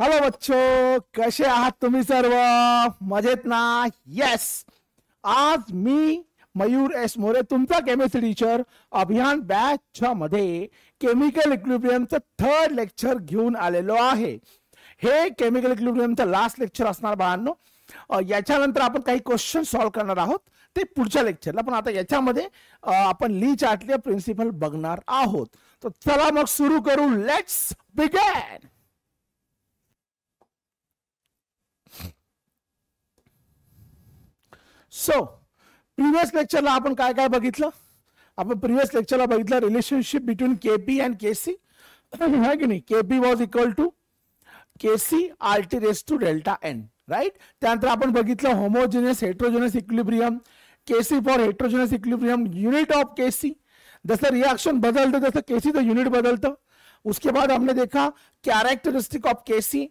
Hello बच्चो कसे आहात तुम्ही सर्व मजेत ना यस आज मी मयूर एस मोरे तुमचा केमिस्ट्री टीचर अभियान बॅच च्या मध्ये केमिकल इक्विब्रियमचं थर्ड लेक्चर घेऊन आलेलो आहे हे केमिकल इक्विब्रियमचं लास्ट लेक्चर असणार बाळांनो याच्यानंतर आपण काही क्वेश्चन सॉल्व्ह करणार आहोत ते पुढच्या लेक्चरला पण आता याच्यामध्ये आपण ली चार्टले प्रिन्सिपल बघणार आहोत तर चला मग सुरू करू लेट्स बिगेन सो प्रीवियस लेक्चरला आपण काय काय बघितलं आपण प्रिव्हियस लेक्चरला बघितलं relationship between K P and K C है की नाही के P was equal to K C R T raise to delta N right त्यानंतर आपण बघितलं homogeneous heterogeneous equilibrium K C for heterogeneous equilibrium unit of K C जसं reaction बदलतं जसं के सी तो यूनिट बदलतं उसके बाद हमने देखा characteristic of K C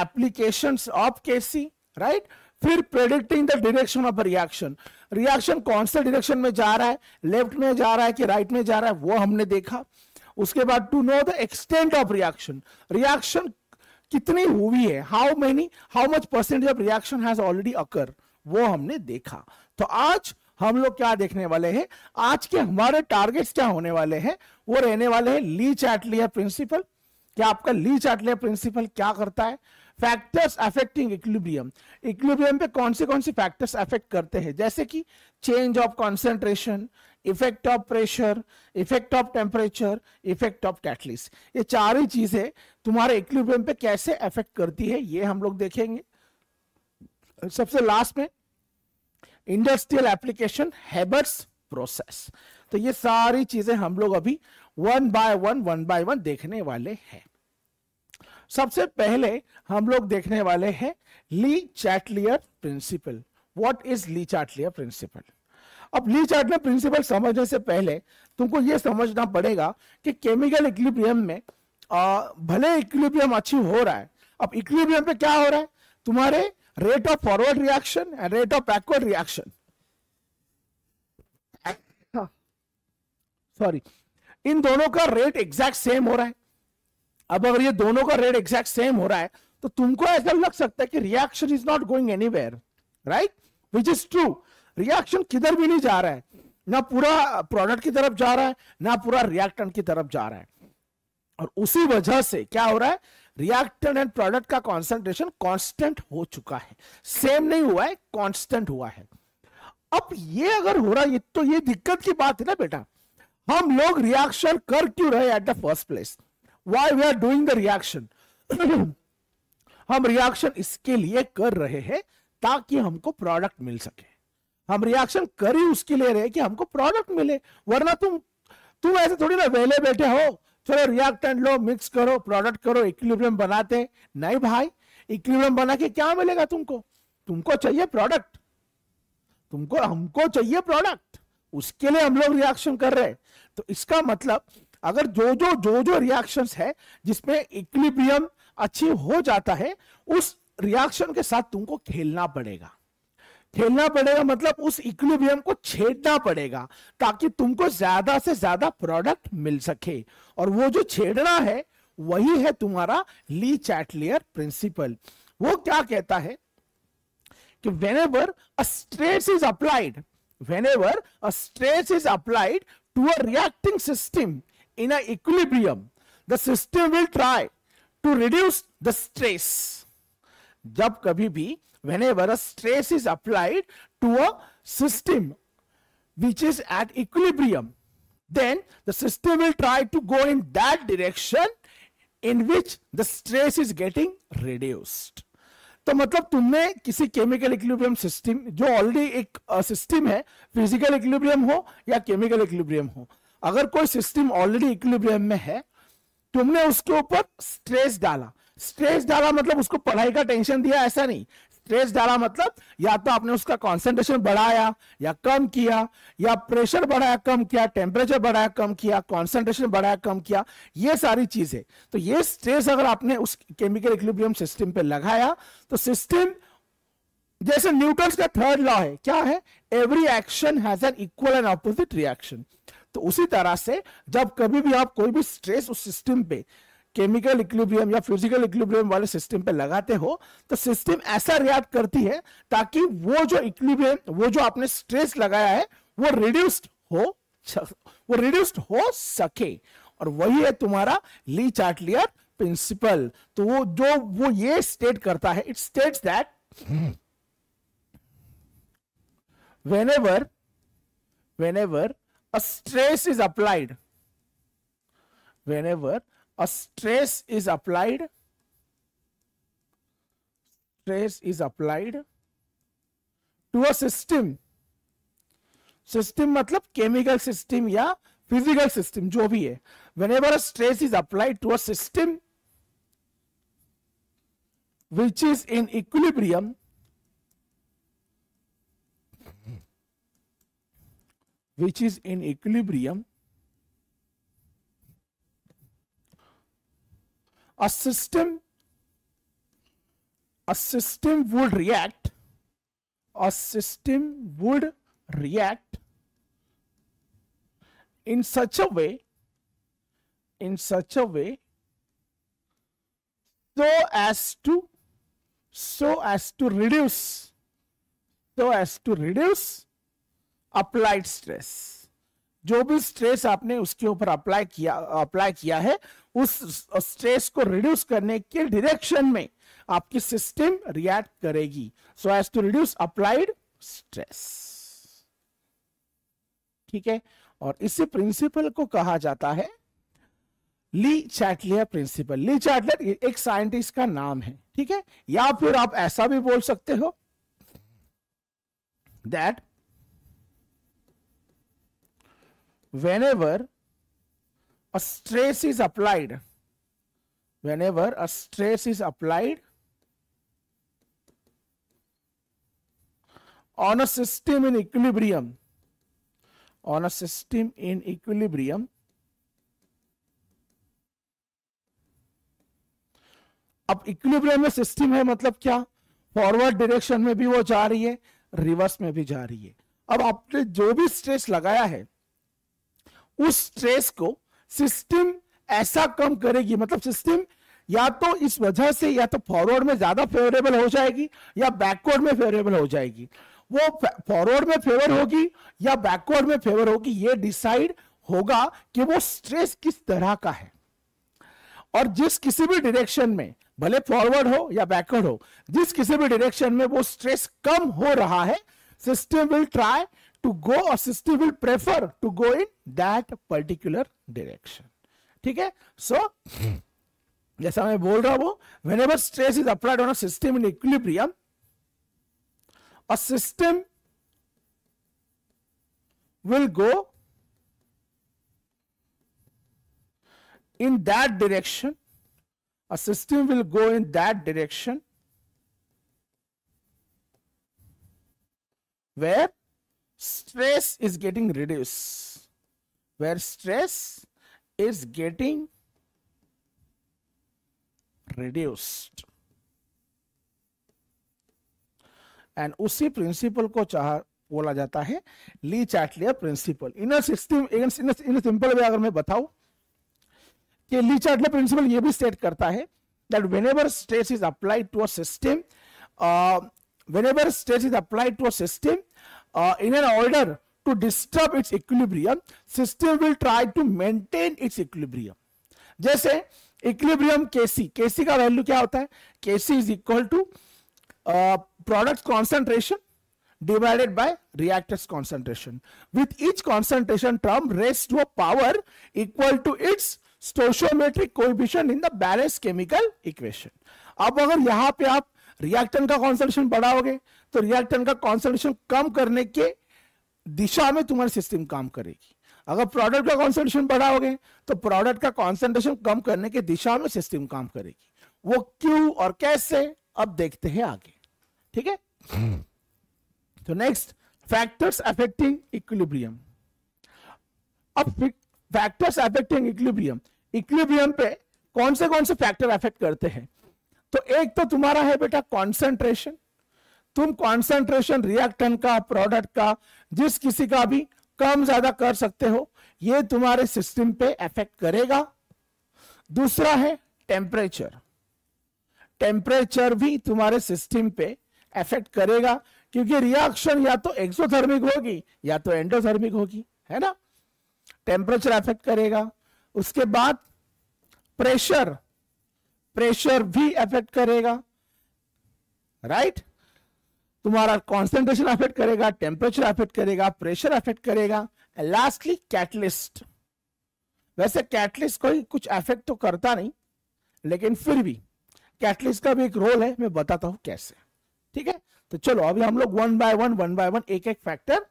application of K C right फिर predicting the direction of reaction reaction कौन से डिरेक्शन में जा रहा है लेफ्ट में जा रहा है कि राइट right में जा रहा है वो हमने देखा उसके बाद to know the extent of reaction reaction कितनी हुई है how many how much percentage of reaction has already occur वो हमने देखा तो आज हम लोग क्या देखने वाले हैं आज के हमारे टारगेट्स क्या होने वाले हैं वो रहने वाले हैं ली चैटलिया प्रिंसिपल क्या आपका ली चैटलिया प्रिंसिपल क्या करता है फैक्टर्स अफेक्टिंग इक्विलिब्रियम इक्विलिब्रियम पे कौन से कौन से फैक्टर्स अफेक्ट करते हैं जैसे कि change of concentration effect of pressure effect of temperature effect of catalyst ये चार ही चीजें तुम्हारे इक्विलिब्रियम पे कैसे अफेक्ट करती है ये हम लोग देखेंगे सबसे लास्ट में इंडस्ट्रियल एप्लीकेशन हैबर्ट्स प्रोसेस तो ये सारी चीजें हम लोग अभी one by one one by one देखने वाले हैं सबसे पहले हम लोग देखने वाले हैं Le Chatelier principle what is Le Chatelier principle अब ली चैटलियर प्रिंसिपल समझने से पहले तुमको यह समझना पड़ेगा कि केमिकल इक्विलिब्रियम में आ, भले इक्विलिब्रियम अच्छी हो रहा है अब इक्विलिब्रियम पे क्या हो रहा है तुम्हारे rate of forward reaction and rate of backward reaction sorry इन दोनों का रेट एग्जैक्ट सेम हो रहा है अब अगर ये दोनों का रेट एग्जैक्ट सेम हो रहा है तो तुमको ऐसा लग सकता है कि reaction is not going any right which is true reaction किधर भी नहीं जा रहा है ना पूरा प्रोडक्ट की तरफ जा रहा है ना पूरा रिएक्टन की तरफ जा रहा है और उसी वजह से क्या हो रहा है रिएक्टन एंड प्रोडक्ट का कॉन्सेंट्रेशन कॉन्स्टेंट हो चुका है सेम नहीं हुआ है कॉन्स्टेंट हुआ है अब ये अगर हो रहा है तो ये दिक्कत की बात है ना बेटा हम लोग रिएक्शन कर क्यों रहे at the first place why we are doing the reaction हम रिएक्शन इसके लिए कर रहे हैं ताकि हमको प्रोडक्ट मिल सके हम रिएक्शन कर ही उसके लिए रहे कि हमको प्रोडक्ट मिले वरना तुम तुम ऐसे थोड़ी ना वेले बैठे हो चलो रिएक्टेंट लो मिक्स करो प्रोडक्ट करो इक्विलिब्रियम बनाते नहीं भाई इक्विलिब्रियम बना के क्या मिलेगा तुमको तुमको चाहिए प्रोडक्ट तुमको हमको चाहिए प्रोडक्ट उसके लिए हम लोग रिएक्शन कर रहे हैं तो इसका मतलब अगर जो जो जो जो रिएक्शंस है जिसमें इक्विलिब्रियम अच्छी हो जाता है उस रिएक्शन के साथ तुमको खेलना पड़ेगा खेलना पड़ेगा मतलब उस इक्विलिब्रियम को छेड़ना पड़ेगा ताकि तुमको ज्यादा से ज्यादा प्रोडक्ट मिल सके और वो जो छेड़ना है वही है तुम्हारा ली चैटलियर प्रिंसिपल वो क्या कहता है कि whenever a stress is applied whenever a stress is applied to a reacting system in a equilibrium, the system will try to reduce the stress. jab kabhi bhi whenever a stress is applied to a system which is at equilibrium, then the system will try to go in that direction in which the stress is getting reduced. तो मतलब तुमने किसी chemical equilibrium system जो already एक system है physical equilibrium हो या chemical equilibrium हो अगर कोई सिस्टम ऑलरेडी इक्विलिब्रियम में है तुमने उसके ऊपर स्ट्रेस डाला स्ट्रेस डाला मतलब उसको पढ़ाई का टेंशन दिया ऐसा नहीं स्ट्रेस डाला मतलब या तो आपने उसका कॉन्सेंट्रेशन बढ़ाया या कम किया या प्रेशर बढ़ाया कम किया टेम्परेचर बढ़ाया कम किया कॉन्सेंट्रेशन बढ़ाया कम किया ये सारी चीजें तो ये स्ट्रेस अगर आपने उस केमिकल इक्विलिब्रियम सिस्टम पे लगाया तो सिस्टम जैसे न्यूटन का थर्ड लॉ है क्या है every action has an equal and opposite reaction तो उसी तरह से जब कभी भी आप कोई भी स्ट्रेस उस सिस्टम पे केमिकल इक्विलिब्रियम या फिजिकल इक्विलिब्रियम वाले सिस्टम पे लगाते हो तो सिस्टम ऐसा रिएक्ट करती है ताकि वो जो इक्विलिब्रियम वो जो आपने स्ट्रेस लगाया है वो रिड्यूस्ड हो वो रिड्यूस्ड हो सके और वही है तुम्हारा ली चार्टलियर प्रिंसिपल तो वो जो वो ये स्टेट करता है it states that whenever whenever a stress is applied whenever a stress is applied stress is applied to a system system matlab chemical system ya physical system jo bhi hai whenever a stress is applied to a system which is in equilibrium which is in equilibrium a system a system would react a system would react in such a way in such a way so as to so as to reduce so as to reduce applied stress जो भी stress आपने उसके ऊपर apply किया apply किया है उस stress को रिड्यूस करने के डायरेक्शन में आपकी सिस्टम रिएक्ट करेगी so as to reduce applied stress ठीक है और इसी प्रिंसिपल को कहा जाता है Le Chatelier principle Le Chatelier एक साइंटिस्ट का नाम है ठीक है या फिर आप ऐसा भी बोल सकते हो that whenever a stress is applied, whenever a stress is applied on a system in equilibrium, on a system in equilibrium, अब इक्विलिब्रियम में सिस्टम है मतलब क्या फॉरवर्ड डायरेक्शन में भी वो जा रही है रिवर्स में भी जा रही है अब आपने जो भी स्ट्रेस लगाया है उस स्ट्रेस को सिस्टम ऐसा कम करेगी मतलब सिस्टम या तो इस वजह से या तो फॉरवर्ड में ज्यादा फेवरेबल हो जाएगी या बैकवर्ड में फेवरेबल हो जाएगी वो फॉरवर्ड में फेवर होगी या बैकवर्ड में फेवर होगी ये डिसाइड होगा कि वो स्ट्रेस किस तरह का है और जिस किसी भी डायरेक्शन में भले फॉरवर्ड हो या बैकवर्ड हो जिस किसी भी डायरेक्शन में वो स्ट्रेस कम हो रहा है system will try to go or system will prefer to go in that particular direction ठीक है so जैसा मैं बोल रहा हूं whenever stress is applied on system in equilibrium a system will go in that direction a system will go in that direction where stress is getting reduced where stress is getting reduced and उसी principle को चाह बोला जाता है Le Chatelier principle in in simple way अगर मैं बताऊं कि ली चैटलियर प्रिंसिपल ये भी स्टेट करता है that whenever stress is applied to a system whenever stress is applied to a system uh, in an order to disturb its equilibrium system will try to maintain its equilibrium jaise equilibrium kc kc ka value kya hota hai kc is equal to uh, product concentration divided by reactor's concentration with each concentration term raised to a power equal to its stoichiometric coefficient in the balanced chemical equation ab agar yahan pe aap reactant का concentration बढ़ाओगे तो रियल टर्न का concentration कम करने के दिशा में तुम्हारी सिस्टम काम करेगी अगर प्रोडक्ट का कॉन्सेंट्रेशन बढ़ाओगे तो प्रोडक्ट का कॉन्सेंट्रेशन कम करने के दिशा में सिस्टम काम करेगी वो क्यों और कैसे अब देखते हैं आगे ठीक है तो नेक्स्ट फैक्टर्स अफेक्टिंग इक्विलिब्रियम अब फैक्टर्स अफेक्टिंग इक्विलिब्रियम इक्विलिब्रियम पे कौन से कौन से फैक्टर अफेक्ट करते हैं तो एक तो तुम्हारा है बेटा कॉन्सेंट्रेशन तुम कॉन्सेंट्रेशन रिएक्टन का प्रोडक्ट का जिस किसी का भी कम ज्यादा कर सकते हो ये तुम्हारे सिस्टम पे इफेक्ट करेगा दूसरा है टेम्परेचर टेम्परेचर भी तुम्हारे सिस्टम पे इफेक्ट करेगा क्योंकि रिएक्शन या तो एक्सोथर्मिक होगी या तो एंडोथर्मिक होगी है ना टेम्परेचर इफेक्ट करेगा उसके बाद प्रेशर प्रेशर भी इफेक्ट करेगा राइट right? तुम्हारा कॉन्सेंट्रेशन अफेक्ट करेगा टेम्परेचर अफेक्ट करेगा प्रेशर अफेक्ट करेगा लास्टली कैटलिस्ट वैसे कैटलिस्ट कोई कुछ अफेक्ट तो करता नहीं लेकिन फिर भी कैटलिस्ट का भी एक रोल है मैं बताता हूं कैसे ठीक है तो चलो अभी हम लोग one by one one by one एक एक फैक्टर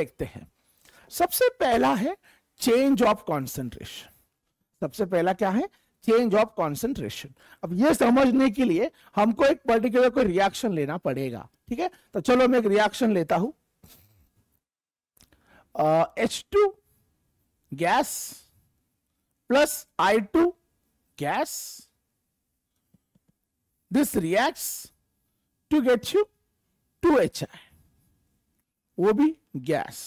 देखते हैं सबसे पहला है चेंज ऑफ कॉन्सेंट्रेशन सबसे पहला क्या है चेंज ऑफ कॉन्सेंट्रेशन अब ये समझने के लिए हमको एक पर्टिकुलर कोई रिएक्शन लेना पड़ेगा ठीक है तो चलो मैं एक रिएक्शन लेता हूं H two gas plus I two gas this reacts to get you two H I वो भी गैस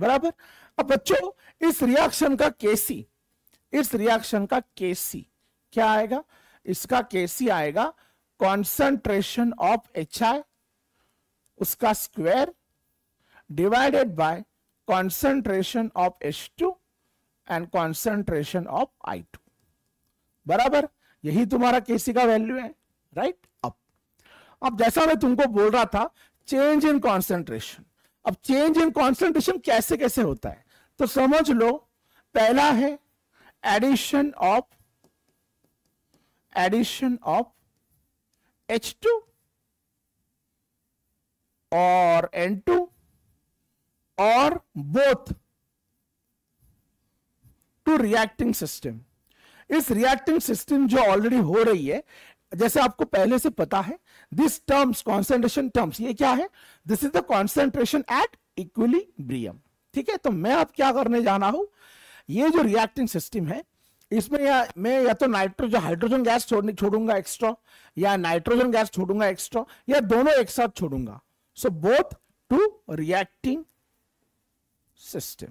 बराबर अब बच्चों इस रिएक्शन का केसी इस रिएक्शन का केसी क्या आएगा इसका केसी आएगा कॉन्सेंट्रेशन ऑफ एच आई उसका square divided by concentration of H two and concentration of I two बराबर यही तुम्हारा केसी का वैल्यू है राइट अब अब जैसा मैं तुमको बोल रहा था चेंज इन कॉन्सेंट्रेशन अब चेंज इन कॉन्सेंट्रेशन कैसे कैसे होता है तो समझ लो पहला है addition of addition of H two N N2 और बोथ टू रिएक्टिंग सिस्टम इस रिएक्टिंग सिस्टम जो ऑलरेडी हो रही है जैसे आपको पहले से पता है दिस टर्म्स कॉन्सेंट्रेशन टर्म्स ये क्या है this is the concentration at equilibrium ठीक है तो मैं अब क्या करने जाना हूं ये जो रिएक्टिंग सिस्टम है इसमें या मैं या तो नाइट्रोजन हाइड्रोजन गैस छोड़ने छोड़ूंगा एक्स्ट्रा या नाइट्रोजन गैस छोड़ूंगा एक्स्ट्रा या दोनों एक साथ छोड़ूंगा So both to reacting system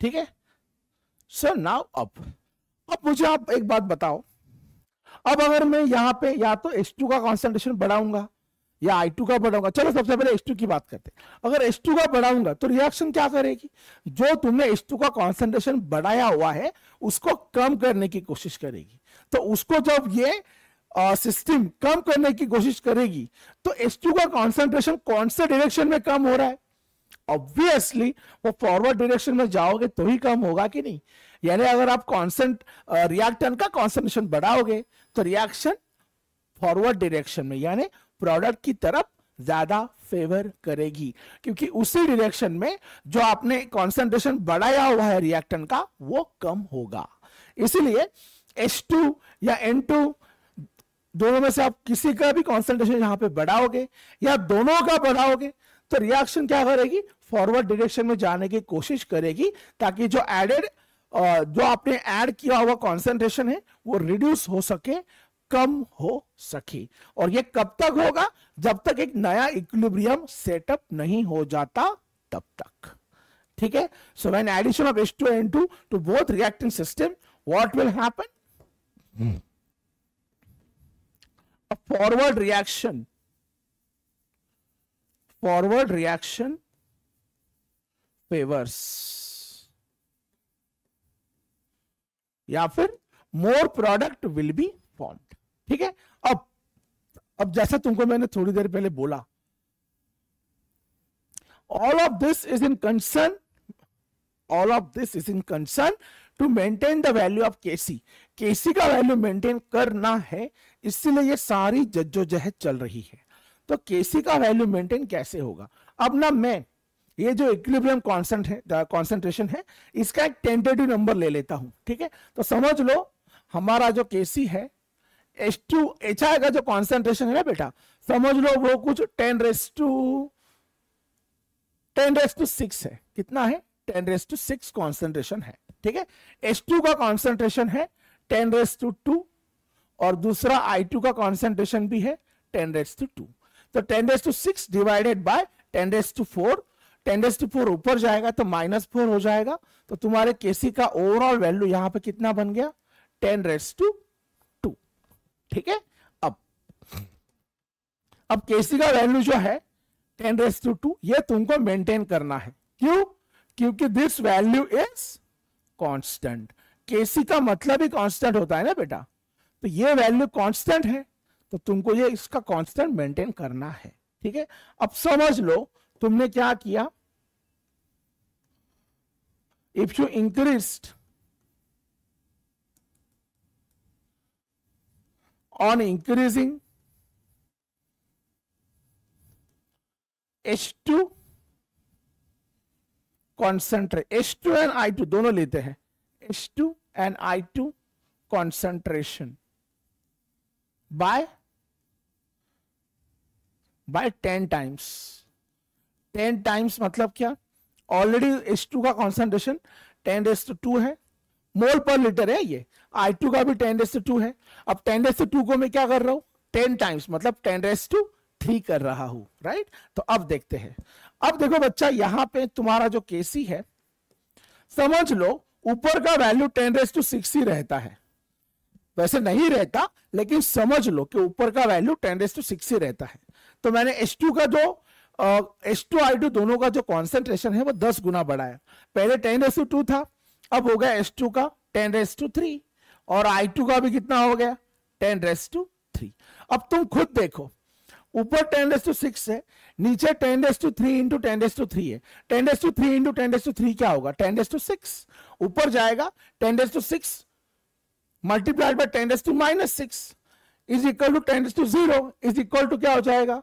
ठीक है सर नाउ अब अब मुझे आप एक बात बताओ अब अगर मैं यहां पे या तो H2 का कॉन्सेंट्रेशन बढ़ाऊंगा या I2 का बढ़ाऊंगा चलो सबसे पहले H2 की बात करते हैं अगर H2 का बढ़ाऊंगा तो रिएक्शन क्या करेगी जो तुमने H2 का कॉन्सेंट्रेशन बढ़ाया हुआ है उसको कम करने की कोशिश करेगी तो उसको जब ये सिस्टम कम करने की कोशिश करेगी तो S2 का कॉन्सेंट्रेशन कौन से डायरेक्शन में कम हो रहा है ऑब्वियसली वो फॉरवर्ड डायरेक्शन में जाओगे तो ही कम होगा कि नहीं यानी अगर आप कॉन्सेंट रिएक्टन का कॉन्सेंट्रेशन बढ़ाओगे तो रिएक्शन फॉरवर्ड डायरेक्शन में यानी प्रोडक्ट की तरफ ज्यादा फेवर करेगी क्योंकि उसी डायरेक्शन में जो आपने कॉन्सेंट्रेशन बढ़ाया हुआ है रिएक्टन का वो कम होगा इसीलिए H2 या N2 दोनों में से आप किसी का भी कॉन्सेंट्रेशन यहाँ पे बढ़ाओगे या दोनों का बढ़ाओगे तो रिएक्शन क्या करेगी फॉरवर्ड डायरेक्शन में जाने की कोशिश करेगी ताकि जो एडेड जो आपने ऐड किया हुआ कॉन्सेंट्रेशन है वो रिड्यूस हो सके कम हो सके और ये कब तक होगा जब तक एक नया इक्विलिब्रियम सेटअप नहीं हो जाता तब तक ठीक है so when addition of H2N2 to both reacting system what will happen a forward reaction forward reaction favors या फिर more product will be formed ठीक है अब अब जैसा तुमको मैंने थोड़ी देर पहले बोला all of this is in concern all of this is in concern to maintain the value of kc केसी का वैल्यू मेंटेन करना है इसलिए ये सारी जज्जोजहद चल रही है तो केसी का वैल्यू मेंटेन कैसे होगा अब ना मैं ये जो इक्विलिब्रियम कांस्टेंट है कॉन्सेंट्रेशन है इसका एक टेंटेटिव नंबर ले लेता हूं ठीक है तो समझ लो हमारा जो केसी है एच टू एच आई का जो कॉन्सेंट्रेशन है ना बेटा समझ लो वो कुछ ten raise to ten raise to six है कितना है ten raise to six concentration है ठीक है एच टू का कॉन्सेंट्रेशन है टेन रेस टू टू और दूसरा आई टू का कॉन्सेंट्रेशन भी है टेन रेस टू टू तो ten raise to six divided by ten raise to four ten raise to four ऊपर जाएगा तो माइनस फोर हो जाएगा तो तुम्हारे केसी का ओवरऑल वैल्यू यहां पे कितना बन गया टेन रेस टू टू ठीक है अब अब केसी का वैल्यू जो है टेन रेस टू टू ये तुमको मेंटेन करना है क्यों क्योंकि this value is constant KC का मतलब ही कांस्टेंट होता है ना बेटा तो ये वैल्यू कांस्टेंट है तो तुमको ये इसका कांस्टेंट मेंटेन करना है ठीक है अब समझ लो तुमने क्या किया if you increase on increasing H two concentrate H two and I two दोनों लेते हैं H two and I2 concentration by by 10 times 10 times मतलब क्या ऑलरेडी H2 का concentration 10 रेस टू 2 है मोल पर लीटर है ये I2 का भी 10 रेस टू है अब 10 रेस टू को मैं क्या कर रहा हूँ 10 टाइम्स मतलब 10 रेस टू थ्री कर रहा हूं राइट तो अब देखते हैं अब देखो बच्चा यहां पे तुम्हारा जो केसी है समझ लो ऊपर का value ten raise to six ही रहता है वैसे नहीं रहता लेकिन समझ लो कि ऊपर का value ten raise to six ही रहता है तो मैंने एस टू का जो एस टू आई टू दोनों का जो कॉन्सेंट्रेशन है वो दस गुना बढ़ाया पहले टेन रेस टू टू था अब हो गया एस टू का टेन रेस टू थ्री और आई टू का भी कितना हो गया टेन रेस टू थ्री अब तुम खुद देखो ऊपर टेन रेस टू सिक्स है नीचे ten to three into ten to three है ten to three into ten to three क्या होगा टेन टू सिक्स ऊपर जाएगा ten to six multiplied by ten to minus six is equal to ten to zero is equal to क्या हो जाएगा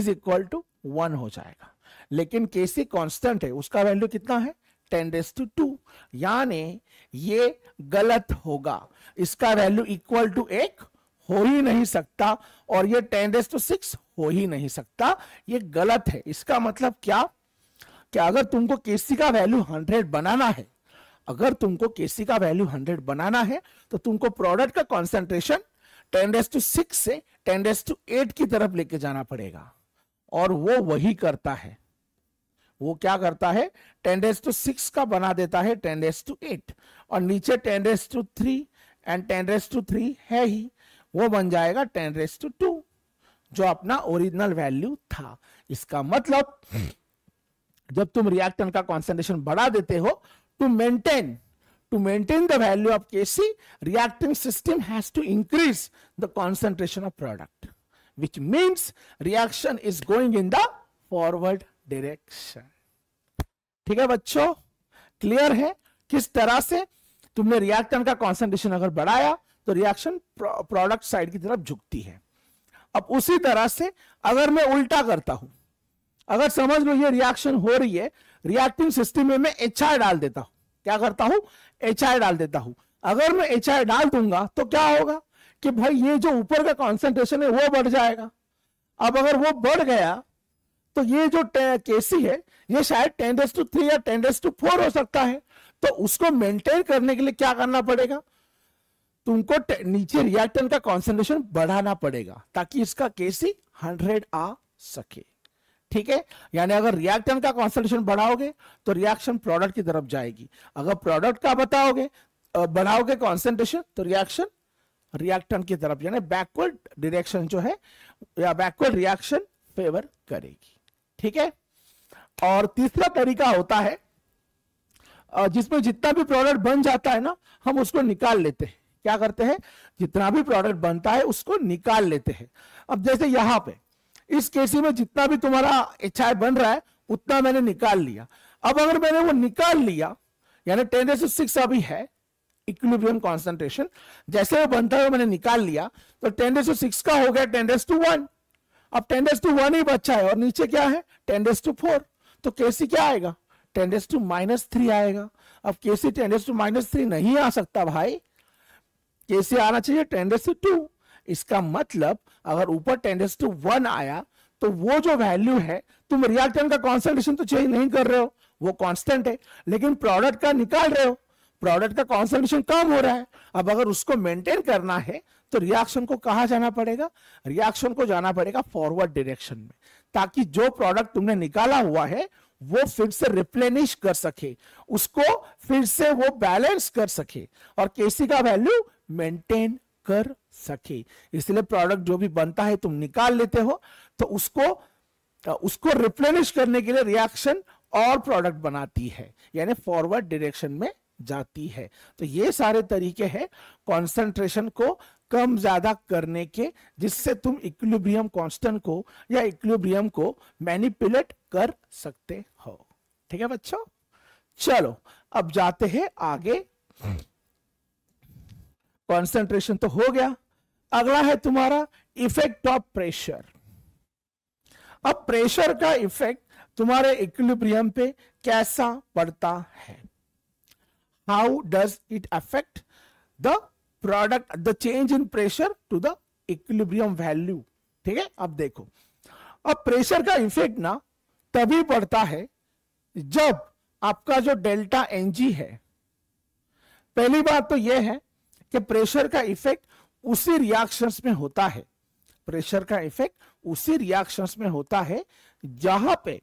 is equal to one हो जाएगा लेकिन केसी कांस्टेंट है उसका वैल्यू कितना है टेन डेस टू टू यानी ये गलत होगा इसका वैल्यू इक्वल टू एक हो ही नहीं सकता और ये टेन रेस टू सिक्स हो ही नहीं सकता ये गलत है इसका मतलब क्या कि अगर तुमको केसी का वैल्यू हंड्रेड बनाना है अगर तुमको केसी का वैल्यू हंड्रेड बनाना है तो तुमको प्रोडक्ट का concentration ten raise to six से टेन रेस टू एट की तरफ लेके जाना पड़ेगा और वो वही करता है वो क्या करता है टेन रेस टू सिक्स का बना देता है टेन रेस टू एट और नीचे ten raise to three and ten raise to three है ही वो बन जाएगा टेन रेस टू टू जो अपना ओरिजिनल वैल्यू था इसका मतलब जब तुम रिएक्टन का कॉन्सेंट्रेशन बढ़ा देते हो to maintain to maintain the value of KC reacting system has to increase the concentration of product which means reaction is going in the forward direction ठीक है बच्चों क्लियर है किस तरह से तुमने रिएक्टन का कॉन्सेंट्रेशन अगर बढ़ाया तो रिएक्शन प्रोडक्ट साइड की तरफ झुकती है अब उसी तरह से अगर मैं उल्टा करता हूं अगर समझ लो ये रिएक्शन हो रही है रिएक्टिंग सिस्टम में मैं एच डाल देता हूं क्या करता हूं एच डाल देता हूं अगर मैं एच डाल दूंगा तो क्या होगा कि भाई ये जो ऊपर का कॉन्सेंट्रेशन है वो बढ़ जाएगा अब अगर वो बढ़ गया तो ये जो केसी है ये शायद टेन डेस टू थ्री या टेन डेस टू फोर हो सकता है तो उसको मेंटेन करने के लिए क्या करना पड़ेगा तुमको नीचे रिएक्टेंट का कॉन्सेंट्रेशन बढ़ाना पड़ेगा ताकि इसका केसी हंड्रेड आ सके ठीक है यानी अगर रिएक्टेंट का कॉन्सेंट्रेशन बढ़ाओगे तो रिएक्शन प्रोडक्ट की तरफ जाएगी अगर प्रोडक्ट का बताओगे बढ़ाओगे कॉन्सेंट्रेशन तो रिएक्शन रिएक्टेंट की तरफ यानी बैकवर्ड डिरेक्शन जो है या बैकवर्ड रिएक्शन फेवर करेगी ठीक है और तीसरा तरीका होता है जिसमें जितना भी प्रोडक्ट बन जाता है ना हम उसको निकाल लेते हैं क्या करते हैं जितना भी प्रोडक्ट बनता है उसको निकाल लेते हैं अब जैसे यहाँ पे इस केसी में जितना भी तुम्हारा इच्छा बन रहा है उतना मैंने निकाल लिया अब अगर मैंने वो निकाल लिया यानी टेन रेस सिक्स अभी है इक्विलिब्रियम कॉन्सेंट्रेशन जैसे वो बनता है मैंने निकाल लिया तो टेन रेस सिक्स का हो गया टेन रेस टू वन अब टेन रेस टू वन ही बच्चा है और नीचे क्या है टेन रेस टू फोर तो केसी क्या आएगा ten raise to minus three आएगा अब KC ten raise to minus three नहीं आ सकता भाई कैसे आना चाहिए टेंडेंस टू टू इसका मतलब अगर ऊपर टेंडेंस टू वन आया तो वो जो वैल्यू है तुम रियल टाइम का कॉन्सेंट्रेशन तो चेंज नहीं कर रहे हो वो कांस्टेंट है लेकिन प्रोडक्ट का निकाल रहे हो प्रोडक्ट का कॉन्सेंट्रेशन कम हो रहा है अब अगर उसको मेंटेन करना है तो रिएक्शन को कहा जाना पड़ेगा रिएक्शन को जाना पड़ेगा फॉरवर्ड डायरेक्शन में ताकि जो प्रोडक्ट तुमने निकाला हुआ है वो फिर से रिप्लेनिश कर सके उसको फिर से वो बैलेंस कर सके और केसी का वैल्यू मेंटेन कर सके इसलिए प्रोडक्ट जो भी बनता है तुम निकाल लेते हो तो उसको उसको रिप्लेनिश करने के लिए रिएक्शन और प्रोडक्ट बनाती है यानी फॉरवर्ड डायरेक्शन में जाती है तो ये सारे तरीके हैं कंसंट्रेशन को कम ज्यादा करने के जिससे तुम इक्विलिब्रियम कांस्टेंट को या इक्विलिब्रियम को मैनिपुलेट कर सकते हो ठीक है बच्चों चलो अब जाते हैं आगे कंसंट्रेशन तो हो गया अगला है तुम्हारा इफेक्ट ऑफ प्रेशर अब प्रेशर का इफेक्ट तुम्हारे इक्विलिब्रियम पे कैसा पड़ता है how does it affect the product the change in pressure to the equilibrium value ठीक है अब देखो अब प्रेशर का इफेक्ट ना तभी बढ़ता है जब आपका जो डेल्टा एनजी है पहली बात तो यह है कि प्रेशर का इफेक्ट उसी रिएक्शंस में होता है प्रेशर का इफेक्ट उसी रिएक्शंस में होता है जहां पे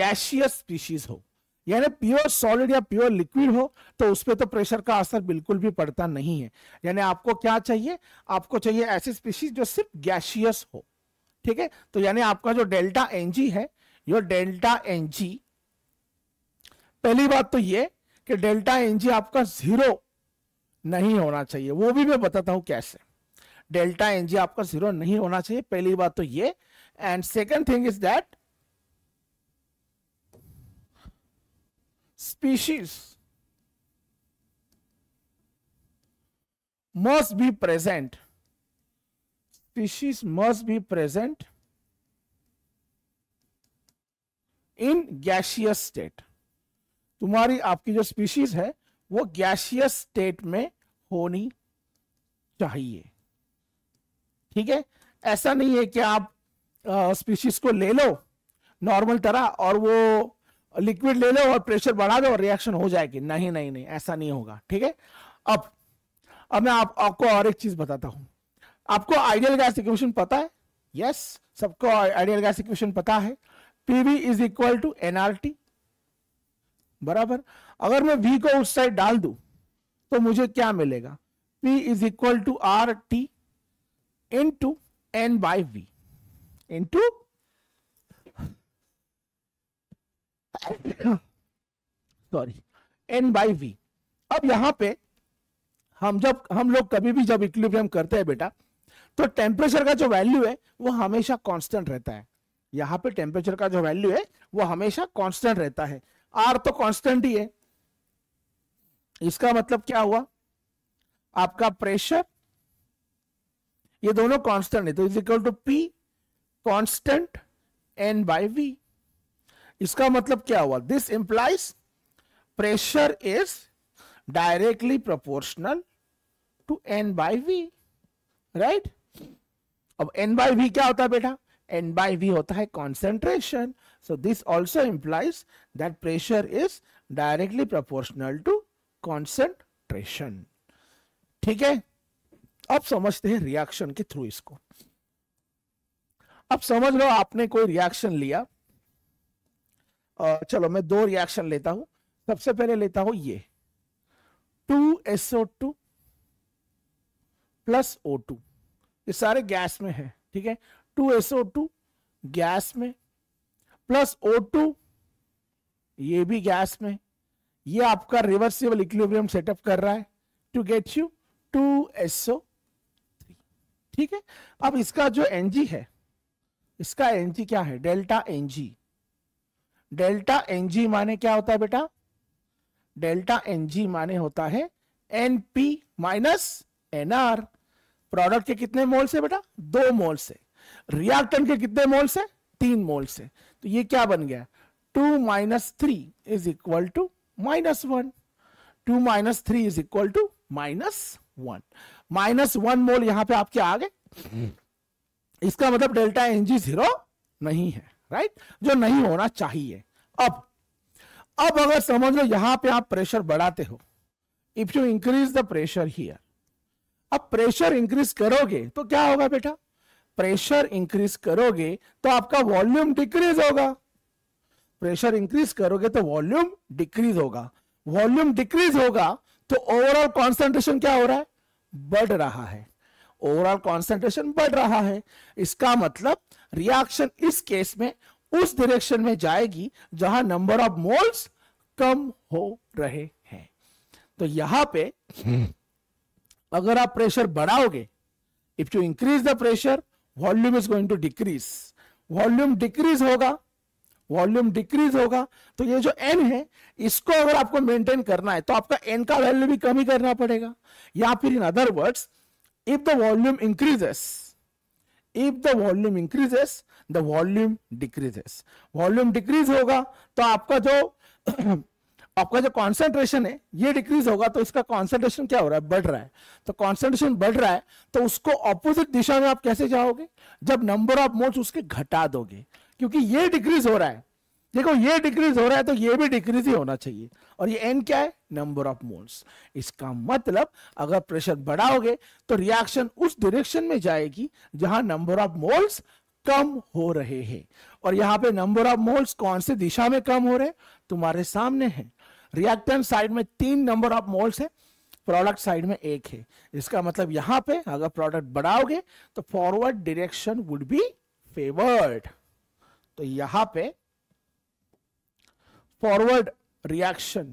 गैशियस स्पीशीज हो यानी प्योर सॉलिड या प्योर लिक्विड हो तो उस पर तो प्रेशर का असर बिल्कुल भी पड़ता नहीं है यानी आपको क्या चाहिए आपको चाहिए ऐसी स्पीशीज जो सिर्फ गैशियस हो ठीक है तो यानी आपका जो डेल्टा एनजी है यो डेल्टा एनजी पहली बात तो ये कि डेल्टा एनजी आपका जीरो नहीं होना चाहिए वो भी मैं बताता हूं कैसे डेल्टा एनजी आपका जीरो नहीं होना चाहिए पहली बात तो ये and second thing is that species must be present species must be present in gaseous state तुम्हारी आपकी जो स्पीशीज है वो गैशियस स्टेट में होनी चाहिए ठीक है ऐसा नहीं है कि आप स्पीशीज को ले लो नॉर्मल तरह और वो लिक्विड ले लो और प्रेशर बढ़ा दो और रिएक्शन हो जाएगी नहीं नहीं नहीं ऐसा नहीं होगा ठीक है अब अब मैं आप, आपको और एक चीज बताता हूं आपको आइडियल गैस इक्वेशन पता है यस yes, सबको आइडियल गैस इक्वेशन पता है PV is equal to NRT बराबर अगर मैं वी को उस साइड डाल दू तो मुझे क्या मिलेगा P is equal to R T into N by V into sorry N by V अब यहां पे हम जब हम लोग कभी भी जब इक्विलिब्रियम करते हैं बेटा तो टेम्परेचर का जो वैल्यू है वो हमेशा कांस्टेंट रहता है यहां पे टेम्परेचर का जो वैल्यू है वो हमेशा कांस्टेंट रहता है आर तो कांस्टेंट ही है इसका मतलब क्या हुआ आपका प्रेशर ये दोनों कांस्टेंट है तो is equal to P constant N by V इसका मतलब क्या हुआ this implies pressure is directly proportional to N by V right अब एन बाई वी क्या होता है बेटा एन बाई वी होता है concentration so this also implies that pressure is directly proportional to concentration ठीक है अब समझते हैं रिएक्शन के थ्रू इसको अब समझ लो आपने कोई रिएक्शन लिया चलो मैं दो रिएक्शन लेता हूं सबसे पहले लेता हूं ये two SO two plus O two ये सारे गैस में है ठीक है टू एसओ टू गैस में प्लस ओ टू ये भी गैस में ये आपका रिवर्सिबल इक्विलिब्रियम सेटअप कर रहा है to get you two SO three ठीक है अब इसका जो एनजी है इसका एनजी क्या है डेल्टा एनजी डेल्टा एनजी माने क्या होता है बेटा डेल्टा एनजी माने होता है N P minus N R product के कितने मोल से बेटा दो मोल से रिएक्टेंट के कितने मोल से तीन मोल से तो ये क्या बन गया two minus three is equal to minus one two minus three is equal to minus one minus one mole यहां पे आपके आ गए हम्म। इसका मतलब डेल्टा एनजी जीरो नहीं है राइट जो नहीं होना चाहिए अब अब अगर समझ लो यहां पे आप प्रेशर बढ़ाते हो if you increase the pressure here अब प्रेशर इंक्रीज करोगे तो क्या होगा बेटा प्रेशर इंक्रीज करोगे तो आपका वॉल्यूम डिक्रीज होगा प्रेशर इंक्रीज करोगे तो वॉल्यूम डिक्रीज होगा वॉल्यूम डिक्रीज होगा तो ओवरऑल कॉन्सेंट्रेशन क्या हो रहा है बढ़ रहा है ओवरऑल कॉन्सेंट्रेशन बढ़ रहा है इसका मतलब रिएक्शन इस केस में उस डायरेक्शन में जाएगी जहां नंबर ऑफ मोल्स कम हो रहे हैं तो यहां पे अगर आप प्रेशर बढ़ाओगे if you increase the pressure volume is going to decrease volume decrease होगा वॉल्यूम डिक्रीज होगा तो ये जो एन है इसको अगर आपको मेंटेन करना है तो आपका एन का वैल्यू भी कम ही करना पड़ेगा या फिर in other words if the volume increases if the volume increases the volume decreases volume decrease होगा तो आपका जो आपका जो कॉन्सेंट्रेशन है ये डिक्रीज होगा तो इसका कॉन्सेंट्रेशन क्या हो रहा है बढ़ रहा है तो कॉन्सेंट्रेशन बढ़ रहा है तो उसको ऑपोजिट दिशा में आप कैसे जाओगे जब नंबर ऑफ मोड्स उसके घटा दोगे क्योंकि ये डिक्रीज हो रहा है देखो ये डिक्रीज हो रहा है तो ये भी डिक्रीज ही होना चाहिए और ये एन क्या है नंबर ऑफ मोल्स इसका मतलब अगर प्रेशर बढ़ाओगे तो रिएक्शन उस डिरेक्शन में जाएगी जहां नंबर ऑफ मोल्स कम हो रहे हैं और यहाँ पे नंबर ऑफ मोल्स कौन से दिशा में कम हो रहे हैं तुम्हारे सामने है रिएक्टेंट साइड में तीन नंबर ऑफ मोल्स है प्रोडक्ट साइड में एक है इसका मतलब यहाँ पे अगर प्रोडक्ट बढ़ाओगे तो forward direction would be favoured तो यहाँ पे forward reaction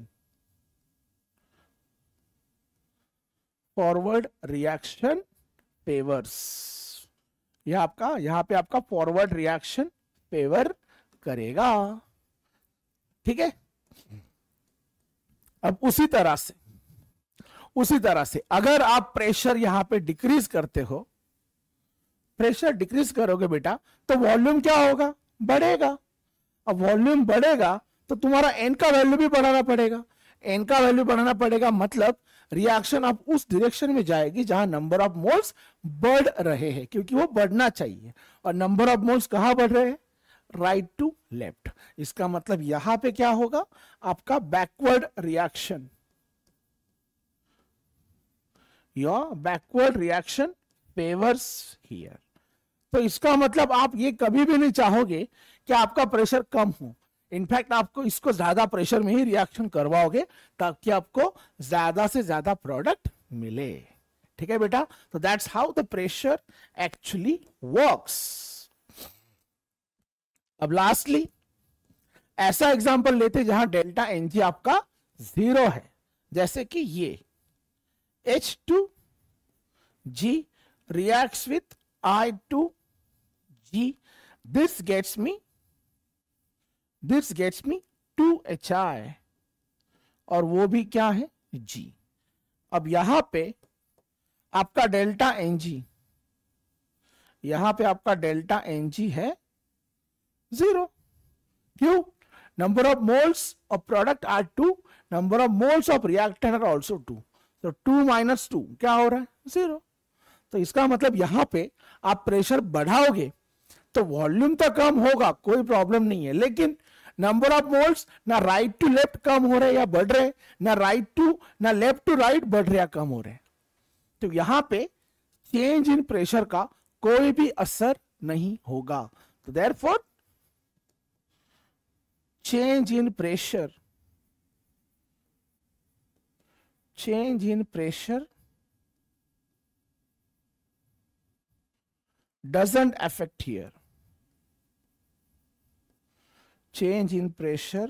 forward reaction favours यह आपका यहां पे आपका फॉरवर्ड रिएक्शन पेवर करेगा ठीक है अब उसी तरह से उसी तरह से अगर आप प्रेशर यहां पे डिक्रीज करते हो प्रेशर डिक्रीज करोगे बेटा तो वॉल्यूम क्या होगा बढ़ेगा अब वॉल्यूम बढ़ेगा तो तुम्हारा एन का वैल्यू भी बढ़ाना पड़ेगा एन का वैल्यू बढ़ाना पड़ेगा मतलब रिएक्शन अब उस डिरेक्शन में जाएगी जहां नंबर ऑफ मोल्स बढ़ रहे हैं क्योंकि वो बढ़ना चाहिए और नंबर ऑफ मोल्स कहाँ बढ़ रहे हैं राइट टू लेफ्ट इसका मतलब यहां पे क्या होगा आपका backward reaction your backward reaction favours here तो इसका मतलब आप ये कभी भी नहीं चाहोगे कि आपका प्रेशर कम हो इनफैक्ट आपको इसको ज्यादा प्रेशर में ही रिएक्शन करवाओगे ताकि आपको ज्यादा से ज्यादा प्रोडक्ट मिले ठीक है बेटा तो that's how the pressure actually works अब लास्टली ऐसा एग्जांपल लेते जहां डेल्टा एनजी आपका जीरो है जैसे कि ये H two G reacts with I two G this gets me this gets me two H I और वो भी क्या है जी अब यहां पे आपका डेल्टा एन जी यहां पे आपका डेल्टा एन जी है जीरो क्यों number of moles of product are two number of moles of reactant are also two तो टू माइनस टू क्या हो रहा है जीरो तो इसका मतलब यहां पे आप प्रेशर बढ़ाओगे तो वॉल्यूम तो कम होगा कोई प्रॉब्लम नहीं है लेकिन नंबर ऑफ मोल्स ना राइट टू लेफ्ट कम हो रहे या बढ़ रहे ना राइट टू ना लेफ्ट टू राइट बढ़ रहे या कम हो रहे तो यहां पे चेंज इन प्रेशर का कोई भी असर नहीं होगा तो therefore change in pressure change in pressure doesn't affect change in pressure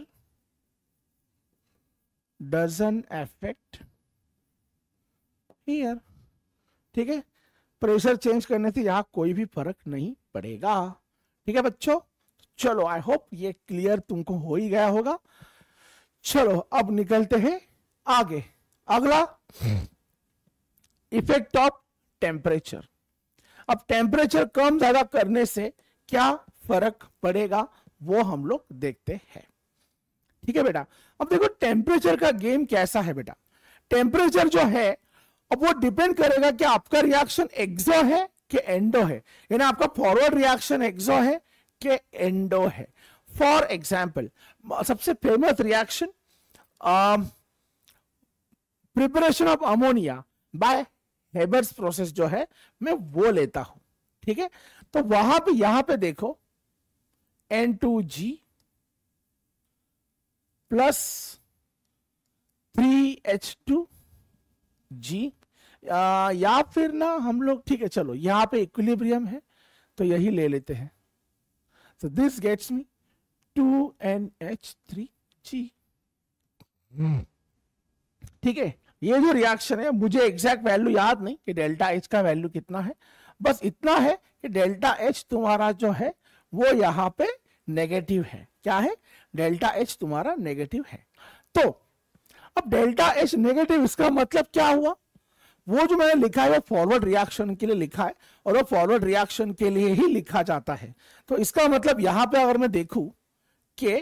doesn't affect here ठीक है प्रेशर चेंज करने से यहां कोई भी फर्क नहीं पड़ेगा ठीक है बच्चों चलो आई होप ये क्लियर तुमको हो ही गया होगा चलो अब निकलते हैं आगे अगला इफेक्ट ऑफ टेम्परेचर अब टेम्परेचर कम ज्यादा करने से क्या फर्क पड़ेगा वो हम लोग देखते हैं ठीक है बेटा अब देखो टेम्परेचर का गेम कैसा है बेटा टेम्परेचर जो है अब वो डिपेंड करेगा कि आपका रिएक्शन एक्सो है कि एंडो है यानी आपका फॉरवर्ड रिएक्शन एक्सो है कि एंडो है फॉर एग्जाम्पल सबसे famous reaction preparation of ammonia by Haber's process जो है मैं वो लेता हूं ठीक है तो वहां पे यहां पे देखो N two G plus three H two G या फिर ना हम लोग ठीक है चलो यहाँ पे इक्विलिब्रियम है तो यही ले लेते हैं two N H three G ठीक है ये जो रिएक्शन है मुझे एग्जैक्ट वैल्यू याद नहीं कि डेल्टा एच का वैल्यू कितना है बस इतना है कि डेल्टा एच तुम्हारा जो है वो यहां पे नेगेटिव है क्या है डेल्टा एच तुम्हारा नेगेटिव है तो अब डेल्टा एच नेगेटिव इसका मतलब क्या हुआ वो जो मैंने लिखा है वो फॉरवर्ड रिएक्शन के लिए लिखा है और वो फॉरवर्ड रिएक्शन के लिए ही लिखा जाता है तो इसका मतलब यहां पे अगर मैं देखूं कि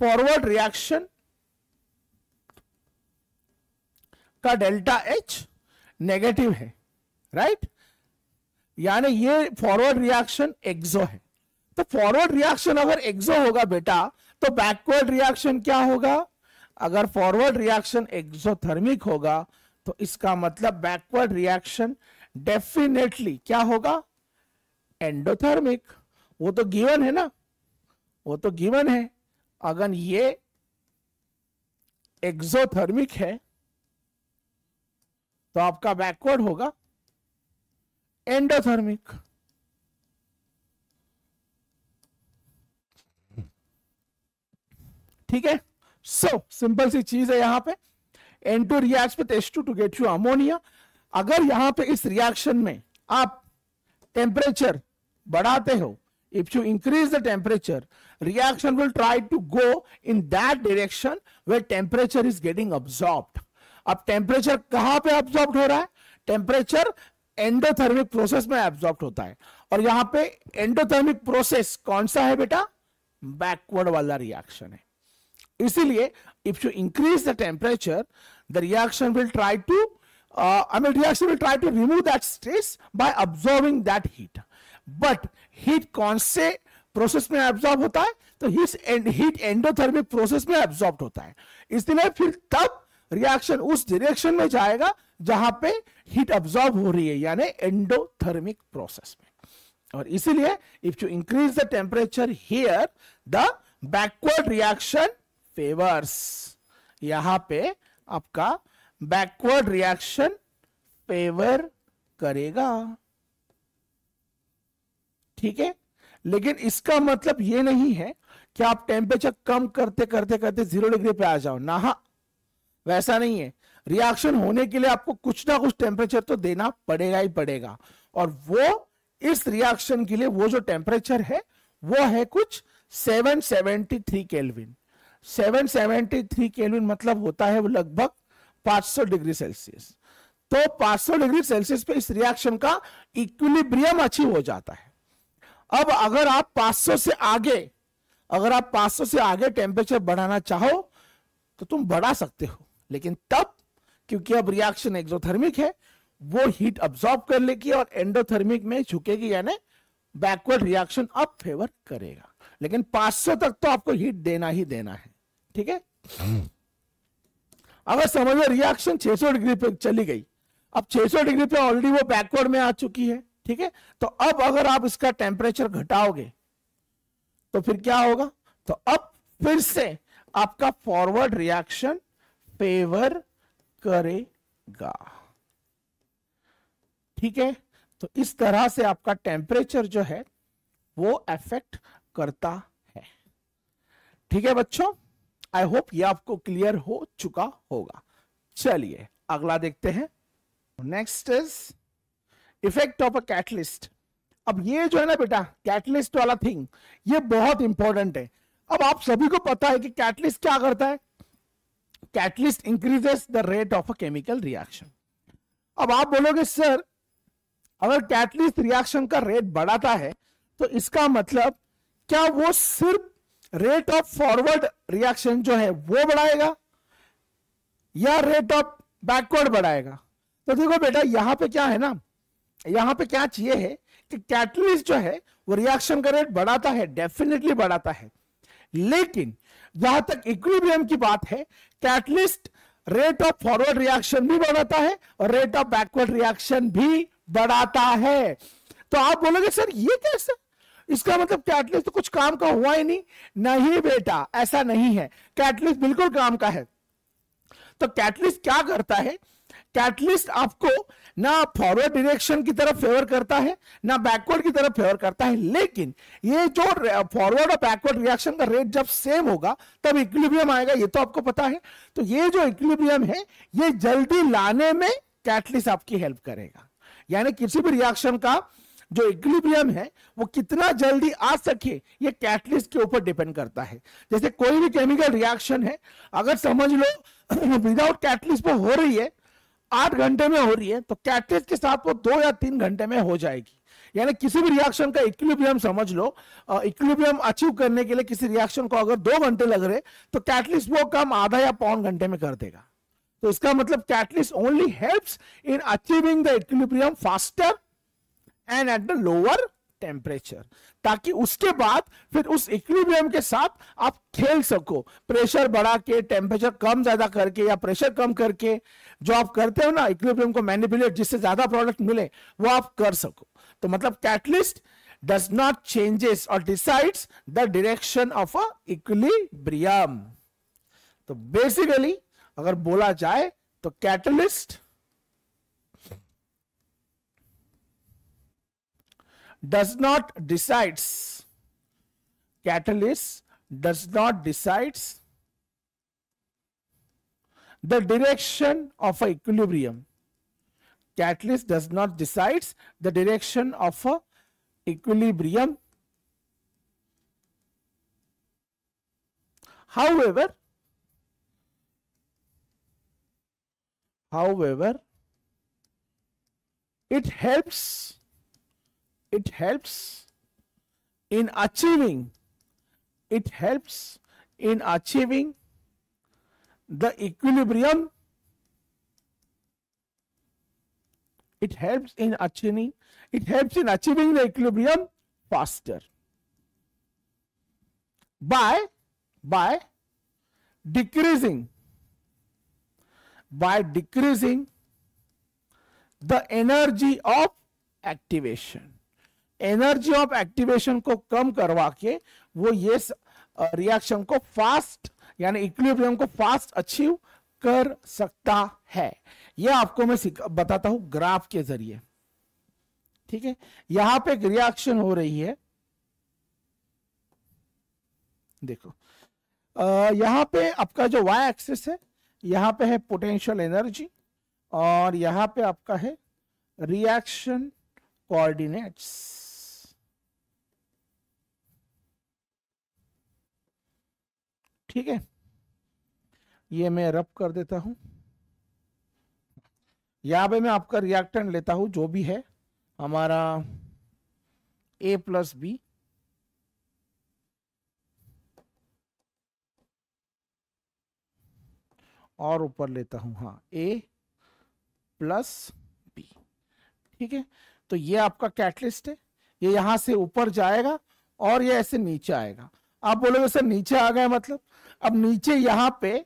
फॉरवर्ड रिएक्शन का डेल्टा एच नेगेटिव है राइट यानी ये फॉरवर्ड रिएक्शन एक्सो है तो फॉरवर्ड रिएक्शन अगर एक्सो होगा बेटा तो बैकवर्ड रिएक्शन क्या होगा अगर फॉरवर्ड रिएक्शन एक्सोथर्मिक होगा तो इसका मतलब बैकवर्ड रिएक्शन डेफिनेटली क्या होगा एंडोथर्मिक वो तो गिवन है ना वो तो गिवन है अगर ये एक्सोथर्मिक है तो आपका बैकवर्ड होगा एंडोथर्मिक ठीक है सो सिंपल सी चीज है यहाँ पे N two react with S two to get you ammonia अगर यहाँ पे इस रिएक्शन में आप टेम्परेचर बढ़ाते हो if you increase the temperature reaction will try to go in that direction where temperature is getting absorbed अब टेम्परेचर कहाँ पे एब्जॉर्ब हो रहा है टेम्परेचर एंडोथर्मिक प्रोसेस में एब्जॉर्ब होता है और यहाँ पे एंडोथर्मिक प्रोसेस कौन सा है बेटा बैकवर्ड वाला रिएक्शन है इसीलिए if you increase the temperature the reaction will try to I mean reaction will try to remove that stress by by that heat but heat कौन से प्रोसेस में एब्जॉर्ब होता है तो हीट एंडोथर्मिक प्रोसेस में absorb होता है इसलिए फिर तब रिएक्शन उस डायरेक्शन में जाएगा जहां पे हीट एब्जॉर्ब हो रही है यानी एंडोथर्मिक प्रोसेस में और इसीलिए if you increase the temperature here the backward reaction favours यहां पे आपका बैकवर्ड रिएक्शन फेवर करेगा ठीक है लेकिन इसका मतलब ये नहीं है कि आप टेम्परेचर कम करते करते करते जीरो डिग्री पे आ जाओ ना हाँ, वैसा नहीं है रिएक्शन होने के लिए आपको कुछ ना कुछ टेम्परेचर तो देना पड़ेगा ही पड़ेगा और वो इस रिएक्शन के लिए वो जो टेम्परेचर है वो है कुछ 773 केल्विन 773 केल्विन मतलब होता है वो लगभग 500 डिग्री सेल्सियस तो 500 डिग्री सेल्सियस पे इस रिएक्शन का इक्विलिब्रियम अचीव हो जाता है अब अगर आप 500 से आगे अगर आप 500 से आगे टेम्परेचर बढ़ाना चाहो तो तुम बढ़ा सकते हो लेकिन तब क्योंकि अब रिएक्शन एक्सोथर्मिक है वो हीट अब्सॉर्ब कर लेगी और एंडोथर्मिक में झुकेगी यानी बैकवर्ड रिएक्शन अब फेवर करेगा लेकिन 500 तक तो आपको हीट देना ही देना है ठीक है अगर समझ लो रिएक्शन 600 डिग्री पे चली गई अब 600 डिग्री पे ऑलरेडी वो बैकवर्ड में आ चुकी है ठीक है तो अब अगर आप इसका टेम्परेचर घटाओगे तो फिर क्या होगा तो अब फिर से आपका फॉरवर्ड रिएक्शन फेवर करेगा ठीक है तो इस तरह से आपका टेम्परेचर जो है वो अफेक्ट करता है ठीक है बच्चों आई होप ये आपको क्लियर हो चुका होगा चलिए अगला देखते हैं next is effect of a catalyst अब ये जो है ना बेटा कैटलिस्ट वाला थिंग ये बहुत इंपॉर्टेंट है अब आप सभी को पता है कि कैटलिस्ट क्या करता है catalyst increases the rate of a chemical reaction अब आप बोलोगे सर अगर कैटलिस्ट रिएक्शन का रेट बढ़ाता है तो इसका मतलब क्या वो सिर्फ रेट ऑफ फॉरवर्ड रिएक्शन जो है वो बढ़ाएगा या रेट ऑफ बैकवर्ड बढ़ाएगा तो देखो बेटा यहां पे क्या है ना यहां पे क्या चाहिए है कि कैटलिस्ट जो है वो रिएक्शन का रेट बढ़ाता है डेफिनेटली बढ़ाता है लेकिन जहां तक इक्विबियम की बात है catalyst rate of forward reaction भी बढ़ाता है और रेट ऑफ बैकवर्ड रिएक्शन भी बढ़ाता है तो आप बोलोगे सर ये कैसे इसका मतलब कैटलिस्ट तो कुछ काम का हुआ ही नहीं नहीं बेटा ऐसा नहीं है कैटलिस्ट बिल्कुल काम का है तो कैटलिस्ट क्या करता है कैटलिस्ट आपको ना फॉरवर्ड डायरेक्शन की तरफ फेवर करता है ना बैकवर्ड की तरफ फेवर करता है लेकिन ये जो फॉरवर्ड और बैकवर्ड रिएक्शन का रेट जब सेम होगा तब इक्विलिब्रियम आएगा ये तो आपको पता है तो ये जो इक्विलिब्रियम है ये जल्दी लाने में कैटलिस्ट आपकी हेल्प करेगा यानी किसी भी रिएक्शन का जो इक्विलिब्रियम है वो कितना जल्दी आ सके ये कैटलिस्ट के ऊपर डिपेंड करता है जैसे कोई भी केमिकल रिएक्शन है अगर समझ लो विदाउट कैटलिस्ट वो हो रही है आठ घंटे में हो रही है तो कैटलिस्ट के साथ वो दो या तीन घंटे में हो जाएगी यानी किसी भी रिएक्शन का इक्विलिब्रियम समझ लो इक्विलिब्रियम अचीव करने के लिए किसी रिएक्शन को अगर दो घंटे लग रहे तो कैटलिस्ट वो काम आधा या पौन घंटे में कर देगा तो इसका मतलब catalyst only helps in achieving the equilibrium faster and at the lower temperature ताकि उसके बाद फिर उस इक्विबियम के साथ आप खेल सको प्रेशर बढ़ा के टेम्परेचर कम ज्यादा करके या प्रेशर कम करके जो आप करते हो ना इक्विबियम को मैनिपुलेट जिससे ज्यादा प्रोडक्ट मिले वो आप कर सको तो मतलब कैटलिस्ट डज नॉट चेंजेस और decides the direction of a तो बेसिकली अगर बोला जाए तो catalyst does not decides catalyst does not decides the direction of a equilibrium catalyst does not decides the direction of a equilibrium however however it helps it helps in achieving it helps in achieving the equilibrium it helps in achieving it helps in achieving the equilibrium faster by by decreasing by decreasing the energy of activation energy of activation को कम करवा के वो ये reaction को fast यानी equilibrium को fast achieve कर सकता है ये आपको मैं बताता हूं ग्राफ के जरिए ठीक है यहां पे रिएक्शन हो रही है देखो आ, यहां पे आपका जो वाई एक्सेस है यहां पे है पोटेंशियल एनर्जी और यहां पे आपका है रिएक्शन कोऑर्डिनेट्स ठीक है ये मैं रब कर देता हूं यहां पे मैं आपका रिएक्टेंट लेता हूं जो भी है हमारा ए प्लस बी और ऊपर लेता हूं हाँ ए प्लस बी ठीक है तो ये आपका कैटलिस्ट है ये यहां से ऊपर जाएगा और ये ऐसे नीचे आएगा आप बोलोगे सर नीचे आ गए मतलब अब नीचे यहां पे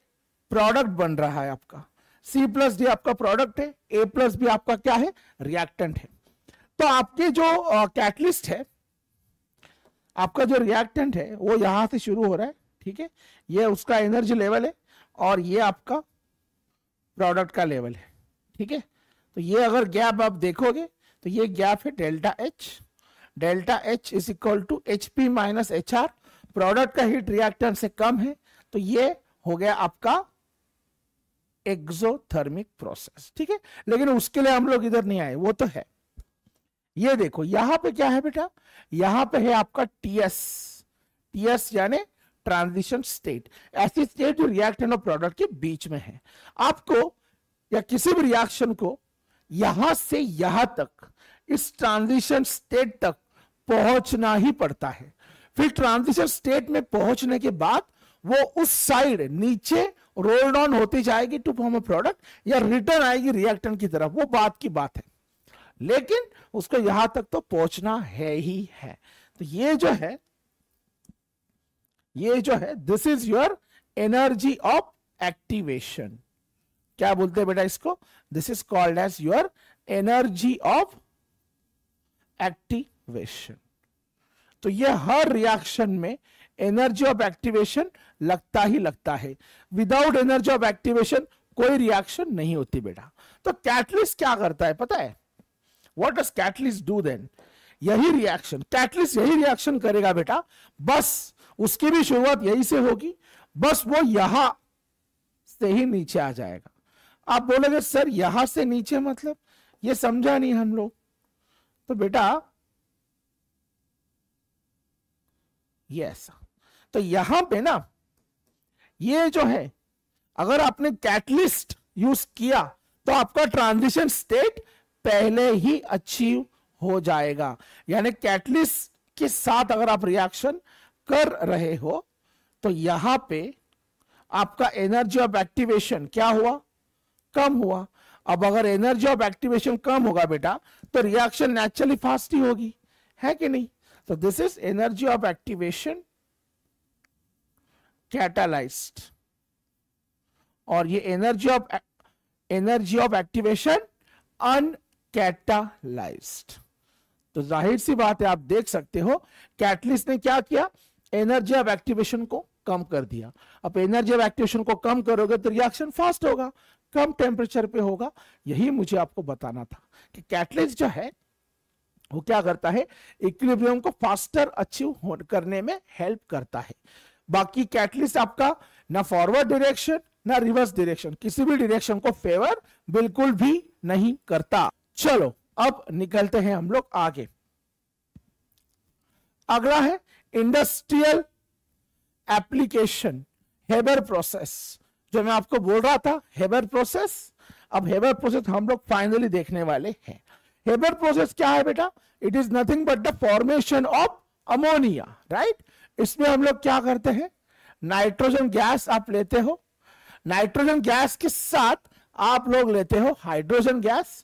प्रोडक्ट बन रहा है आपका सी प्लस डी आपका प्रोडक्ट है ए प्लस बी आपका क्या है रिएक्टेंट है तो आपके जो कैटलिस्ट है आपका जो रिएक्टेंट है वो यहां से शुरू हो रहा है ठीक है ये उसका एनर्जी लेवल है और ये आपका प्रोडक्ट का लेवल है ठीक है तो ये अगर गैप आप देखोगे तो ये गैप है delta H delta H is equal to H P minus H R product का हीट रिएक्टेंट से कम है तो ये हो गया आपका एक्सोथर्मिक प्रोसेस ठीक है लेकिन उसके लिए हम लोग इधर नहीं आए वो तो है ये देखो यहां पे क्या है बेटा यहां पे है आपका टीएस टीएस यानी ट्रांजिशन स्टेट ऐसी स्टेट जो रिएक्शन और प्रोडक्ट के बीच में है आपको या किसी भी रिएक्शन को यहां से यहां तक इस ट्रांजिशन स्टेट तक पहुंचना ही पड़ता है फिर ट्रांजिशन स्टेट में पहुंचने के बाद वो उस साइड नीचे रोल डाउन होती जाएगी टू फॉर्म अ प्रोडक्ट या रिटर्न आएगी रिएक्टेंट की तरफ वो बात की बात है लेकिन उसको यहां तक तो पहुंचना है ही है तो ये जो है ये जो है this is your energy of activation क्या बोलते हैं बेटा इसको this is called as your energy of activation तो ये हर रिएक्शन में एनर्जी ऑफ एक्टिवेशन लगता ही लगता है विदाउट एनर्जी ऑफ एक्टिवेशन कोई रिएक्शन नहीं होती बेटा तो कैटलिस्ट क्या करता है पता है what does catalyst do then यही रिएक्शन कैटलिस्ट यही रिएक्शन करेगा बेटा बस उसकी भी शुरुआत यही से होगी बस वो यहां से ही नीचे आ जाएगा आप बोलोगे सर यहां से नीचे मतलब ये समझा नहीं हम लोग तो बेटा ये ऐसा तो यहां पे ना ये जो है अगर आपने कैटलिस्ट यूज किया तो आपका ट्रांजिशन स्टेट पहले ही अचीव हो जाएगा यानी कैटलिस्ट के साथ अगर आप रिएक्शन कर रहे हो तो यहां पे आपका एनर्जी ऑफ एक्टिवेशन क्या हुआ कम हुआ अब अगर एनर्जी ऑफ एक्टिवेशन कम होगा बेटा तो रिएक्शन नेचुरली फास्ट ही होगी है कि नहीं तो this is energy of activation catalysed और ये energy of energy of activation uncatalysed तो जाहिर सी बात है आप देख सकते हो कैटलिस्ट ने क्या किया एनर्जी ऑफ एक्टिवेशन को कम कर दिया अब एनर्जी ऑफ एक्टिवेशन को कम करोगे तो रिएक्शन फास्ट होगा कम टेम्परेचर पे होगा यही मुझे आपको बताना था कि कैटलिस्ट जो है वो क्या करता है इक्विलिब्रियम को फास्टर अचीव करने में हेल्प करता है बाकी कैटलिस्ट आपका ना फॉरवर्ड डायरेक्शन ना रिवर्स डायरेक्शन किसी भी डायरेक्शन को फेवर बिल्कुल भी नहीं करता चलो अब निकलते हैं हम लोग आगे अगला है इंडस्ट्रियल एप्लीकेशन हेबर प्रोसेस जो मैं आपको बोल रहा था हेबर प्रोसेस अब हेबर प्रोसेस हम लोग फाइनली देखने वाले हैं हेबर प्रोसेस क्या है बेटा it is nothing but the formation of ammonia right इसमें हम लोग क्या करते हैं नाइट्रोजन गैस आप लेते हो नाइट्रोजन गैस के साथ आप लोग लेते हो hydrogen gas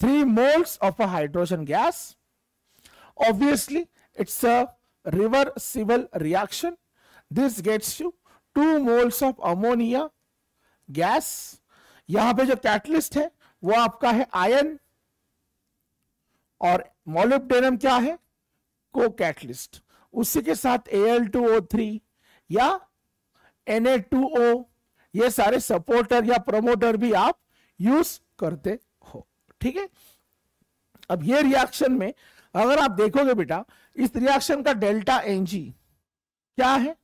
three moles of a hydrogen gas obviously it's a reversible reaction this gets you two moles of ammonia gas यहां पे जो कैटलिस्ट है वो आपका है आयन और मोलिब्डेनम क्या है को कैटलिस्ट उसी के साथ Al2O3 या Na2O ये सारे सपोर्टर या प्रमोटर भी आप यूज करते हो ठीक है अब ये रिएक्शन में अगर आप देखोगे बेटा इस रिएक्शन का डेल्टा एनजी क्या है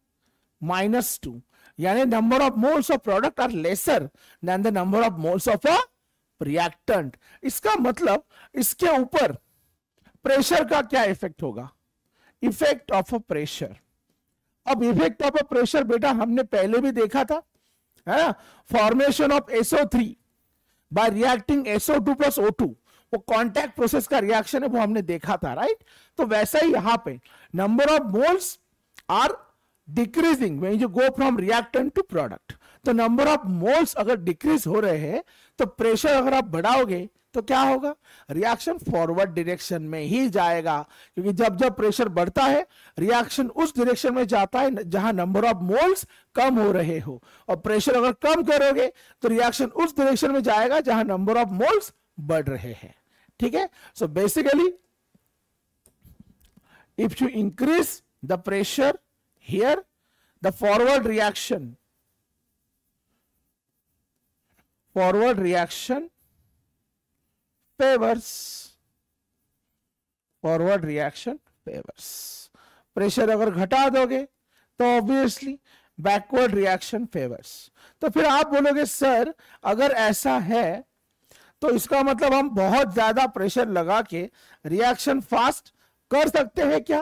माइनस टू यानी number of moles of product are lesser than the number of moles of a reactant इसका मतलब इसके ऊपर प्रेशर का क्या इफेक्ट होगा इफेक्ट ऑफ अ प्रेशर अब इफेक्ट ऑफ अ प्रेशर बेटा हमने पहले भी देखा था है ना formation of SO three by reacting SO two plus O two वो कॉन्टैक्ट प्रोसेस का रिएक्शन है वो हमने देखा था राइट तो वैसा ही यहां पे number of moles are decreasing when you go from reactant to product तो नंबर ऑफ मोल्स अगर डिक्रीज हो रहे हैं तो प्रेशर अगर आप बढ़ाओगे तो क्या होगा रिएक्शन फॉरवर्ड डायरेक्शन में ही जाएगा क्योंकि जब जब प्रेशर बढ़ता है रिएक्शन उस डायरेक्शन में जाता है जहां नंबर ऑफ मोल्स कम हो रहे हो और प्रेशर अगर कम करोगे तो रिएक्शन उस डायरेक्शन में जाएगा जहां नंबर ऑफ मोल्स बढ़ रहे हैं ठीक है so basically if you increase the pressure here the forward reaction forward reaction favours forward reaction favours pressure अगर घटा दोगे तो ऑब्वियसली बैकवर्ड रिएक्शन फेवर्स तो फिर आप बोलोगे सर अगर ऐसा है तो इसका मतलब हम बहुत ज्यादा प्रेशर लगा के रिएक्शन फास्ट कर सकते हैं क्या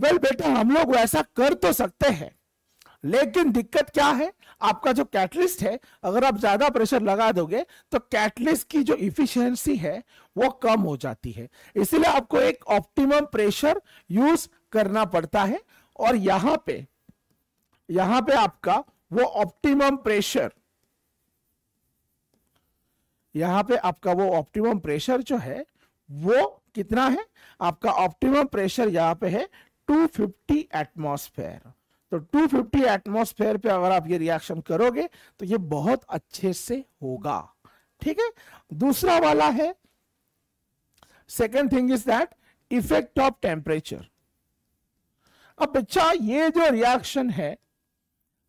वेल well, बेटा हम लोग वैसा कर तो सकते हैं लेकिन दिक्कत क्या है आपका जो कैटलिस्ट है अगर आप ज्यादा प्रेशर लगा दोगे तो कैटलिस्ट की जो इफिशियंसी है वो कम हो जाती है इसलिए आपको एक ऑप्टिमम प्रेशर यूज करना पड़ता है और यहां पे यहां पे आपका वो ऑप्टिमम प्रेशर यहां पे आपका वो ऑप्टिमम प्रेशर जो है वो कितना है आपका ऑप्टिमम प्रेशर यहां पे है 250 एटमॉस्फेयर तो 250 एटमोस्फेयर पे अगर आप ये रिएक्शन करोगे तो ये बहुत अच्छे से होगा ठीक है दूसरा वाला है second thing is that effect of temperature अब बच्चा ये जो रिएक्शन है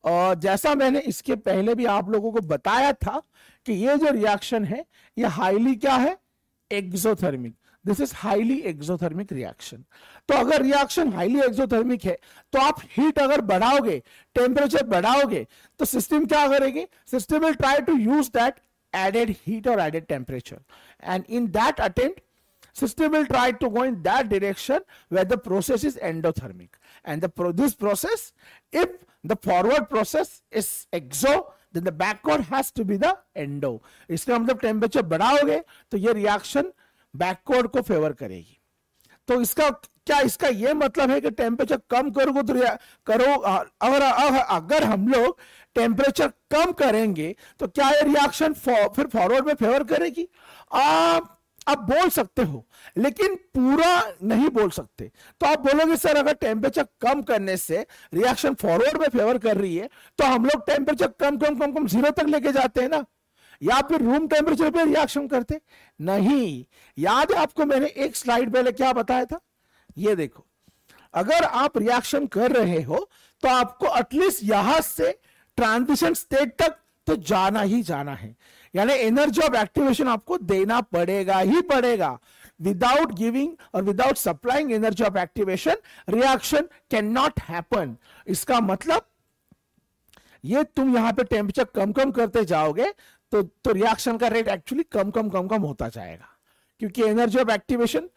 और जैसा मैंने इसके पहले भी आप लोगों को बताया था कि ये जो रिएक्शन है ये हाईली क्या है exothermic this is highly exothermic reaction तो अगर रिएक्शन हाईली एक्सोथर्मिक है तो आप हीट अगर बढ़ाओगे टेम्परेचर बढ़ाओगे तो सिस्टम क्या करेगी system will try to use that added heat और added temperature and in that attempt system will try to go in that direction way the process is endothermic and this process if the forward process is exo backward has to be the endo इसका मतलब temperature बढ़ाओगे तो ये reaction backward को favour करेगी तो इसका क्या इसका यह मतलब है कि टेम्परेचर कम करोगे तो करो अगर अगर हम लोग टेम्परेचर कम करेंगे तो क्या ये रिएक्शन फिर फॉरवर्ड में फेवर करेगी आप आप बोल सकते हो लेकिन पूरा नहीं बोल सकते तो आप बोलोगे सर अगर टेम्परेचर कम करने से रिएक्शन फॉरवर्ड में फेवर कर रही है तो हम लोग टेम्परेचर कम कम कम कम जीरो तक लेके जाते हैं ना या फिर रूम टेम्परेचर पे रिएक्शन करते नहीं याद है आपको मैंने एक स्लाइड पहले क्या बताया था ये देखो अगर आप रिएक्शन कर रहे हो तो आपको एटलीस्ट यहां से ट्रांजिशन स्टेट तक तो जाना ही जाना है यानी एनर्जी ऑफ एक्टिवेशन आपको देना पड़ेगा ही पड़ेगा विदाउट गिविंग और without supplying energy of activation reaction can not happen इसका मतलब ये तुम यहां पे टेम्परेचर कम कम करते जाओगे तो तो रिएक्शन का रेट एक्चुअली कम कम कम कम होता जाएगा क्योंकि एनर्जी ऑफ एक्टिवेशन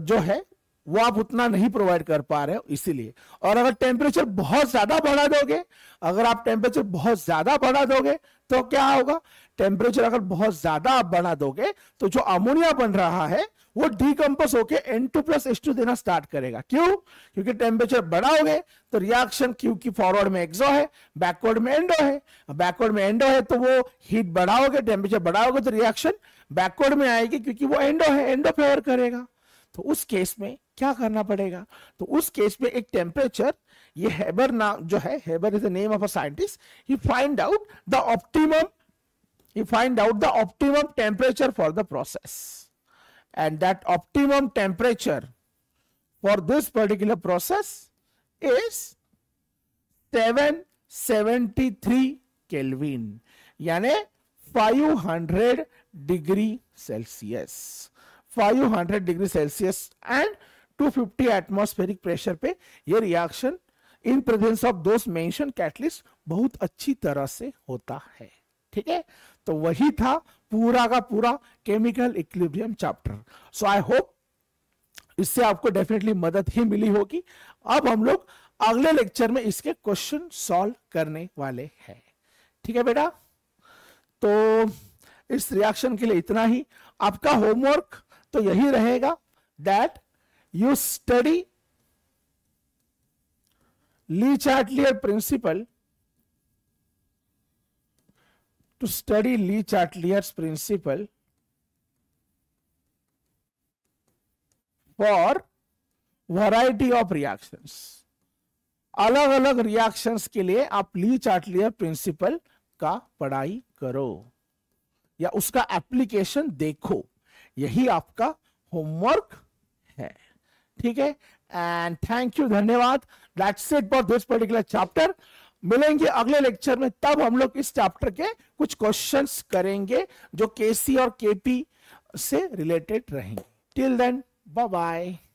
जो है वो आप उतना नहीं प्रोवाइड कर पा रहे हो इसीलिए और अगर टेम्परेचर बहुत ज्यादा बढ़ा दोगे अगर आप टेम्परेचर बहुत ज्यादा बढ़ा दोगे तो क्या होगा टेम्परेचर अगर बहुत ज्यादा आप बढ़ा दोगे तो जो अमोनिया बन रहा है वो डीकम्पोज होके N two plus H two देना स्टार्ट करेगा क्यों क्योंकि टेम्परेचर बड़ा हो गए तो रिएक्शन क्यू की फॉरवर्ड में एक्सो है बैकवर्ड में एंडो है बैकवर्ड में एंडो है तो वो हीट बड़ा हो गया टेम्परेचर बड़ा तो रिएक्शन बैकवर्ड में आएगी क्योंकि वो एंडो है एंडो फेयर करेगा तो उस केस में क्या करना पड़ेगा तो उस केस में एक टेम्परेचर ये हेबर नाम जो है Haber is the name of a scientist he find out the optimum he find out the optimum temperature for the process and that optimum temperature for this particular process is 773 Kelvin yani 500 degree Celsius 500 degree Celsius and 250 atmospheric pressure pe ye reaction in presence of those mentioned catalyst bahut achhi tarah se hota hai ठीक है तो वही था पूरा का पूरा chemical equilibrium chapter so I hope इससे आपको डेफिनेटली मदद ही मिली होगी अब हम लोग अगले लेक्चर में इसके क्वेश्चन सॉल्व करने वाले हैं ठीक है बेटा तो इस रिएक्शन के लिए इतना ही आपका होमवर्क तो यही रहेगा that you study Le Chatelier principle to study Lee Chatelier's principle for variety of reactions. अलग अलग reactions के लिए आप Lee Chatelier principle का पढ़ाई करो या उसका application देखो यही आपका homework है ठीक है एंड थैंक यू धन्यवाद that's it for this particular chapter मिलेंगे अगले लेक्चर में तब हम लोग इस चैप्टर के कुछ क्वेश्चंस करेंगे जो केसी और केपी से रिलेटेड रहेंगे टिल देन बाय बाय